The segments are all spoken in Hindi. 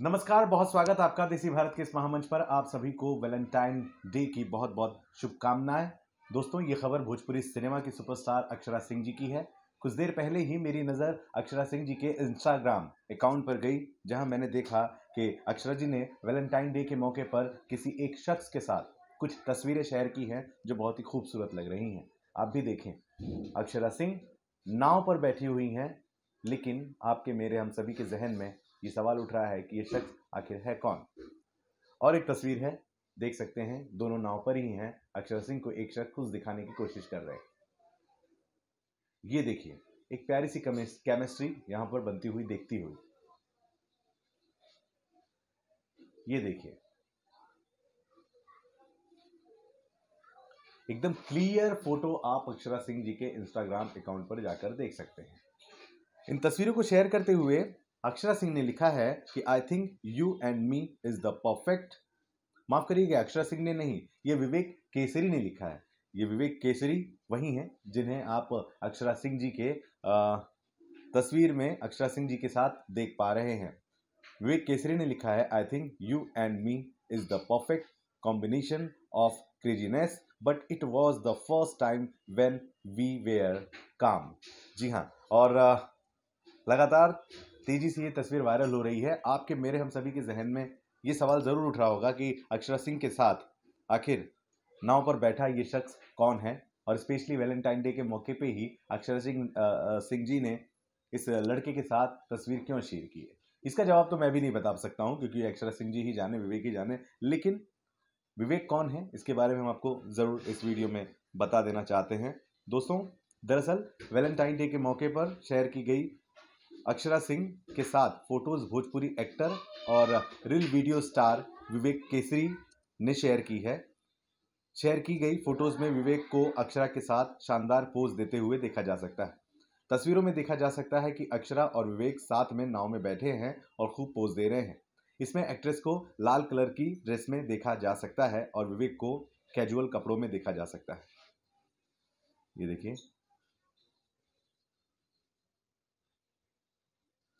नमस्कार बहुत स्वागत आपका देसी भारत के इस महामंच पर आप सभी को वैलेंटाइन डे की बहुत बहुत शुभकामनाएं दोस्तों ये खबर भोजपुरी सिनेमा की सुपरस्टार अक्षरा सिंह जी की है कुछ देर पहले ही मेरी नज़र अक्षरा सिंह जी के इंस्टाग्राम अकाउंट पर गई जहां मैंने देखा कि अक्षरा जी ने वैलेंटाइन डे के मौके पर किसी एक शख्स के साथ कुछ तस्वीरें शेयर की हैं जो बहुत ही खूबसूरत लग रही हैं आप भी देखें अक्षरा सिंह नाव पर बैठी हुई हैं लेकिन आपके मेरे हम सभी के जहन में ये सवाल उठ रहा है कि ये शख्स आखिर है कौन और एक तस्वीर है देख सकते हैं दोनों नाव पर ही हैं अक्षर सिंह को एक शख्स खुश दिखाने की कोशिश कर रहे ये देखिए एक प्यारी सी केमिस्ट्री यहां पर बनती हुई देखती हुई ये देखिए एकदम क्लियर फोटो आप अक्षरा सिंह जी के इंस्टाग्राम अकाउंट पर जाकर देख सकते हैं इन तस्वीरों को शेयर करते हुए अक्षरा सिंह ने लिखा है कि I think you and me is the perfect माफ करिएगा अक्षरा सिंह ने नहीं ये विवेक केसरी ने लिखा है ये विवेक केसरी वही हैं जिन्हें आप अक्षरा सिंह जी के तस्वीर में अक्षरा सिंह जी के साथ देख पा रहे हैं विवेक केसरी ने लिखा है I think you and me is the perfect combination of craziness but it was the first time when we were काम जी हाँ और लगातार तेज़ी से ये तस्वीर वायरल हो रही है आपके मेरे हम सभी के जहन में ये सवाल ज़रूर उठ रहा होगा कि अक्षरा सिंह के साथ आखिर नाव पर बैठा ये शख्स कौन है और स्पेशली वैलेंटाइन डे के मौके पे ही अक्षरा सिंह सिंह जी ने इस लड़के के साथ तस्वीर क्यों शेयर की है इसका जवाब तो मैं भी नहीं बता सकता हूँ क्योंकि अक्षरा सिंह जी ही जाने विवेक ही जाने लेकिन विवेक कौन है इसके बारे में हम आपको ज़रूर इस वीडियो में बता देना चाहते हैं दोस्तों दरअसल वैलेंटाइन डे के मौके पर शेयर की गई अक्षरा सिंह के साथ फोटोज भोजपुरी एक्टर और reel video star Vivek Kesari ने शेयर की है शेयर की गई फोटोज में विवेक को अक्षरा के साथ शानदार पोज देते हुए देखा जा सकता है तस्वीरों में देखा जा सकता है कि अक्षरा और विवेक साथ में नाव में बैठे हैं और खूब पोज दे रहे हैं इसमें एक्ट्रेस को लाल कलर की ड्रेस में देखा जा सकता है और विवेक को कैजुअल कपड़ों में देखा जा सकता है ये देखिए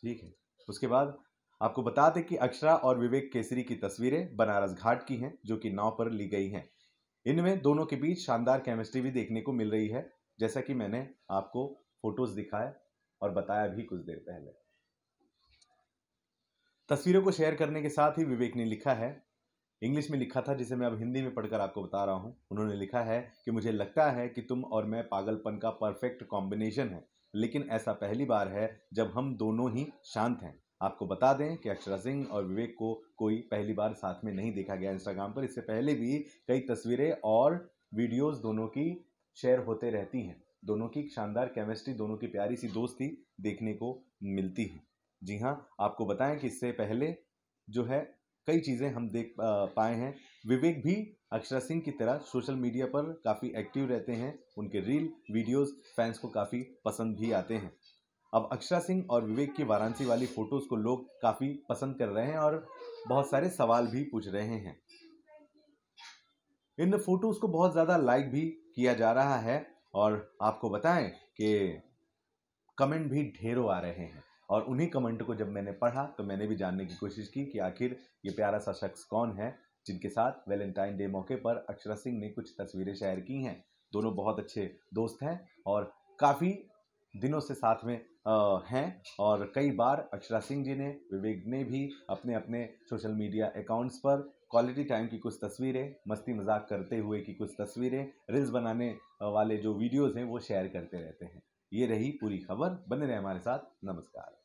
ठीक है उसके बाद आपको बता दें कि अक्षरा और विवेक केसरी की तस्वीरें बनारस घाट की हैं जो कि नाव पर ली गई हैं इनमें दोनों के बीच शानदार केमिस्ट्री भी देखने को मिल रही है जैसा कि मैंने आपको फोटोज दिखाए और बताया भी कुछ देर पहले तस्वीरों को शेयर करने के साथ ही विवेक ने लिखा है इंग्लिश में लिखा था जिसे मैं अब हिंदी में पढ़कर आपको बता रहा हूँ उन्होंने लिखा है कि मुझे लगता है कि तुम और मैं पागलपन का परफेक्ट कॉम्बिनेशन है लेकिन ऐसा पहली बार है जब हम दोनों ही शांत हैं आपको बता दें कि अक्षरा सिंह और विवेक को कोई पहली बार साथ में नहीं देखा गया इंस्टाग्राम पर इससे पहले भी कई तस्वीरें और वीडियोस दोनों की शेयर होते रहती हैं दोनों की शानदार केमिस्ट्री दोनों की प्यारी सी दोस्ती देखने को मिलती है जी हाँ आपको बताएं कि इससे पहले जो है कई चीज़ें हम देख पाए हैं विवेक भी अक्षरा सिंह की तरह सोशल मीडिया पर काफ़ी एक्टिव रहते हैं उनके रील वीडियोस फैंस को काफ़ी पसंद भी आते हैं अब अक्षरा सिंह और विवेक की वाराणसी वाली फ़ोटोज़ को लोग काफ़ी पसंद कर रहे हैं और बहुत सारे सवाल भी पूछ रहे हैं इन फ़ोटोज़ को बहुत ज़्यादा लाइक भी किया जा रहा है और आपको बताएं कि कमेंट भी ढेरों आ रहे हैं और उन्हीं कमेंट को जब मैंने पढ़ा तो मैंने भी जानने की कोशिश की कि आखिर ये प्यारा सा शख्स कौन है जिनके साथ वैलेंटाइन डे मौके पर अक्षरा सिंह ने कुछ तस्वीरें शेयर की हैं दोनों बहुत अच्छे दोस्त हैं और काफ़ी दिनों से साथ में हैं और कई बार अक्षरा सिंह जी ने विवेक ने भी अपने अपने सोशल मीडिया अकाउंट्स पर क्वालिटी टाइम की कुछ तस्वीरें मस्ती मजाक करते हुए की कुछ तस्वीरें रील्स बनाने वाले जो वीडियोज़ हैं वो शेयर करते रहते हैं ये रही पूरी खबर बने रहे हमारे साथ नमस्कार